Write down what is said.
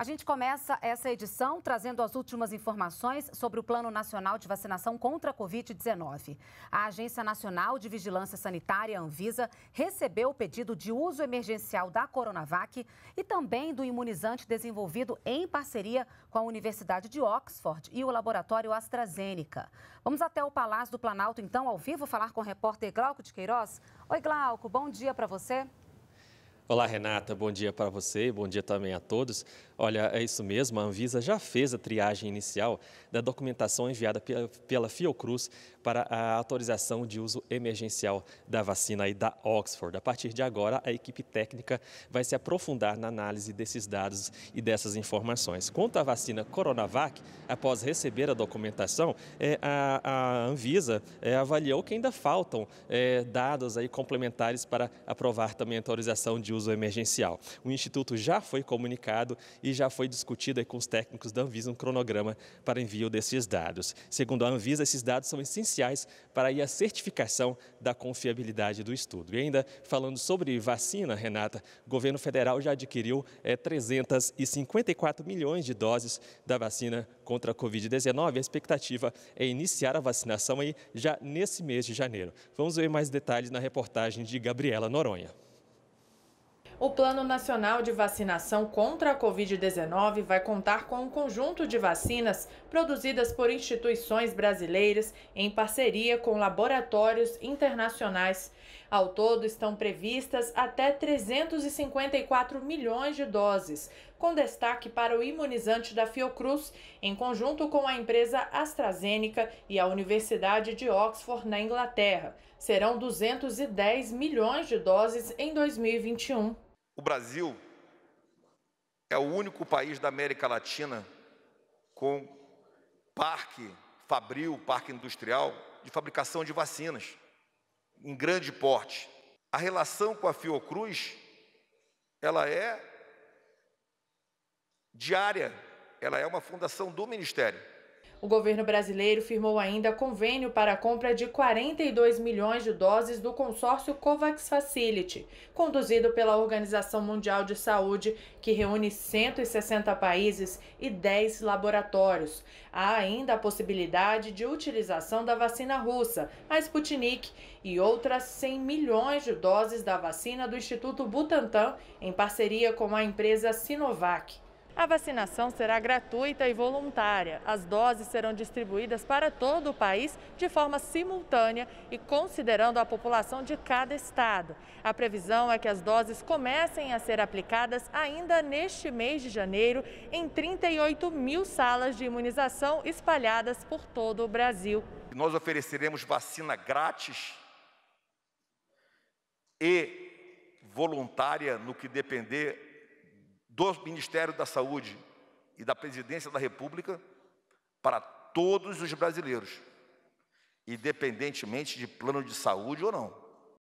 A gente começa essa edição trazendo as últimas informações sobre o Plano Nacional de Vacinação contra a Covid-19. A Agência Nacional de Vigilância Sanitária, Anvisa, recebeu o pedido de uso emergencial da Coronavac e também do imunizante desenvolvido em parceria com a Universidade de Oxford e o laboratório AstraZeneca. Vamos até o Palácio do Planalto, então, ao vivo, falar com o repórter Glauco de Queiroz. Oi, Glauco, bom dia para você. Olá, Renata. Bom dia para você bom dia também a todos. Olha, é isso mesmo. A Anvisa já fez a triagem inicial da documentação enviada pela Fiocruz para a autorização de uso emergencial da vacina e da Oxford. A partir de agora, a equipe técnica vai se aprofundar na análise desses dados e dessas informações. Quanto à vacina Coronavac, após receber a documentação, é, a Anvisa é, avaliou que ainda faltam é, dados aí complementares para aprovar também a autorização de uso uso emergencial. O Instituto já foi comunicado e já foi discutido com os técnicos da Anvisa um cronograma para envio desses dados. Segundo a Anvisa, esses dados são essenciais para a certificação da confiabilidade do estudo. E ainda falando sobre vacina, Renata, o governo federal já adquiriu é, eh, 354 milhões de doses da vacina contra a Covid-19. A expectativa é iniciar a vacinação aí já nesse mês de janeiro. Vamos ver mais detalhes na reportagem de Gabriela Noronha. O Plano Nacional de Vacinação contra a Covid-19 vai contar com um conjunto de vacinas produzidas por instituições brasileiras em parceria com laboratórios internacionais. Ao todo, estão previstas até 354 milhões de doses, com destaque para o imunizante da Fiocruz, em conjunto com a empresa AstraZeneca e a Universidade de Oxford, na Inglaterra. Serão 210 milhões de doses em 2021. O Brasil é o único país da América Latina com parque fabril, parque industrial, de fabricação de vacinas, em grande porte. A relação com a Fiocruz, ela é diária, ela é uma fundação do Ministério. O governo brasileiro firmou ainda convênio para a compra de 42 milhões de doses do consórcio COVAX Facility, conduzido pela Organização Mundial de Saúde, que reúne 160 países e 10 laboratórios. Há ainda a possibilidade de utilização da vacina russa, a Sputnik, e outras 100 milhões de doses da vacina do Instituto Butantan, em parceria com a empresa Sinovac. A vacinação será gratuita e voluntária. As doses serão distribuídas para todo o país de forma simultânea e considerando a população de cada estado. A previsão é que as doses comecem a ser aplicadas ainda neste mês de janeiro em 38 mil salas de imunização espalhadas por todo o Brasil. Nós ofereceremos vacina grátis e voluntária no que depender do Ministério da Saúde e da Presidência da República para todos os brasileiros, independentemente de plano de saúde ou não.